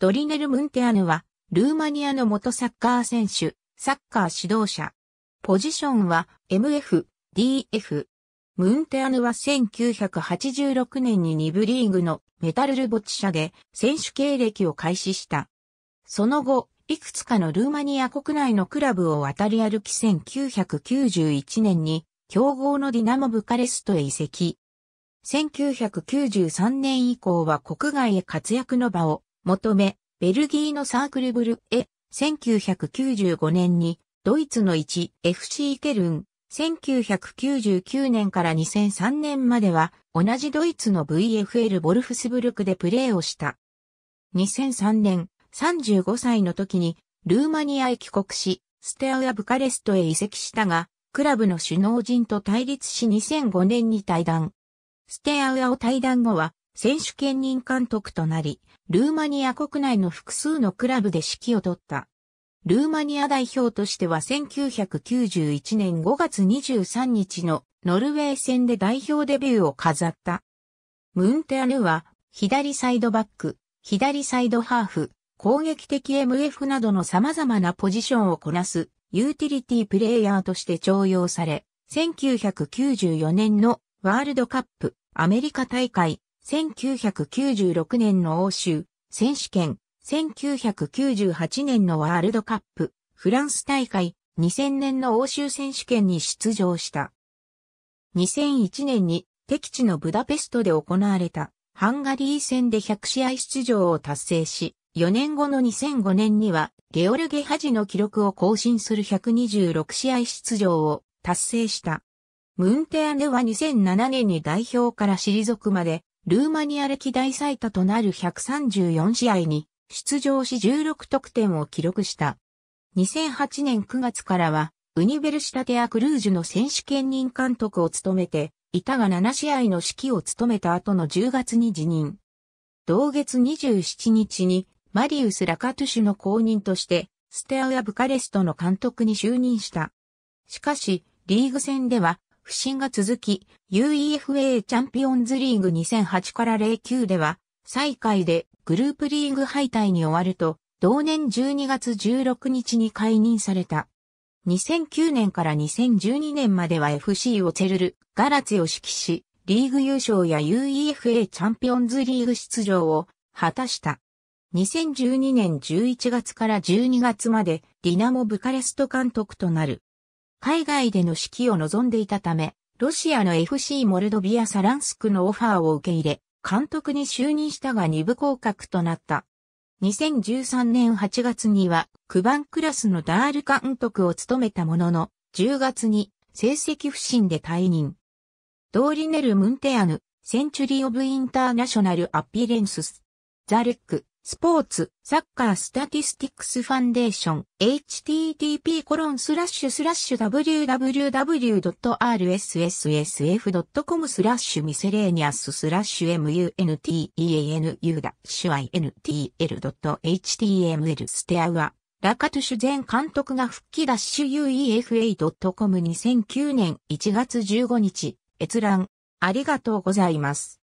ドリネル・ムンテアヌは、ルーマニアの元サッカー選手、サッカー指導者。ポジションは MF、DF。ムンテアヌは1986年に2部リーグのメタルルボチ社で選手経歴を開始した。その後、いくつかのルーマニア国内のクラブを渡り歩き1991年に強豪のディナモブカレストへ移籍。1993年以降は国外へ活躍の場を求め、ベルギーのサークルブルエ、1995年に、ドイツの 1FC ケルン、1999年から2003年までは、同じドイツの VFL ボルフスブルクでプレーをした。2003年、35歳の時に、ルーマニアへ帰国し、ステアやブカレストへ移籍したが、クラブの首脳陣と対立し2005年に退団。ステアウアを退団後は、選手兼任監督となり、ルーマニア国内の複数のクラブで指揮を取った。ルーマニア代表としては1991年5月23日のノルウェー戦で代表デビューを飾った。ムンテアヌは左サイドバック、左サイドハーフ、攻撃的 MF などの様々なポジションをこなすユーティリティプレイヤーとして重用され、1994年のワールドカップアメリカ大会1996年の欧州選手権、1998年のワールドカップ、フランス大会、2000年の欧州選手権に出場した。2001年に敵地のブダペストで行われたハンガリー戦で100試合出場を達成し、4年後の2005年にはゲオルゲハジの記録を更新する126試合出場を達成した。ムンテアネは2007年に代表から退くまでルーマニア歴代最多となる134試合に出場し16得点を記録した。2008年9月からは、ウニベルシタテアクルージュの選手兼任監督を務めて、板が7試合の指揮を務めた後の10月に辞任。同月27日に、マリウス・ラカトゥシュの後任として、ステアウア・ブカレストの監督に就任した。しかし、リーグ戦では、不振が続き、UEFA チャンピオンズリーグ2008から09では、最下位でグループリーグ敗退に終わると、同年12月16日に解任された。2009年から2012年までは FC をチェルル、ガラツを指揮し、リーグ優勝や UEFA チャンピオンズリーグ出場を果たした。2012年11月から12月までディナモブカレスト監督となる。海外での指揮を望んでいたため、ロシアの FC モルドビア・サランスクのオファーを受け入れ、監督に就任したが二部降格となった。2013年8月には、9番クラスのダール監督を務めたものの、10月に成績不振で退任。ドーリネル・ムンテアヌ、センチュリー・オブ・インターナショナル・アピレンスス。ザ・ルック。スポーツ、サッカースタティスティックスファンデーション、http コロンスラッシュスラッシュ w w w r s s s f c o m スラッシュミセレーニアススラッシュ munteenu-intl.html ステアは、ラカトゥシュ前監督が復帰ダッシュ uefa.com2009 年1月15日、閲覧、ありがとうございます。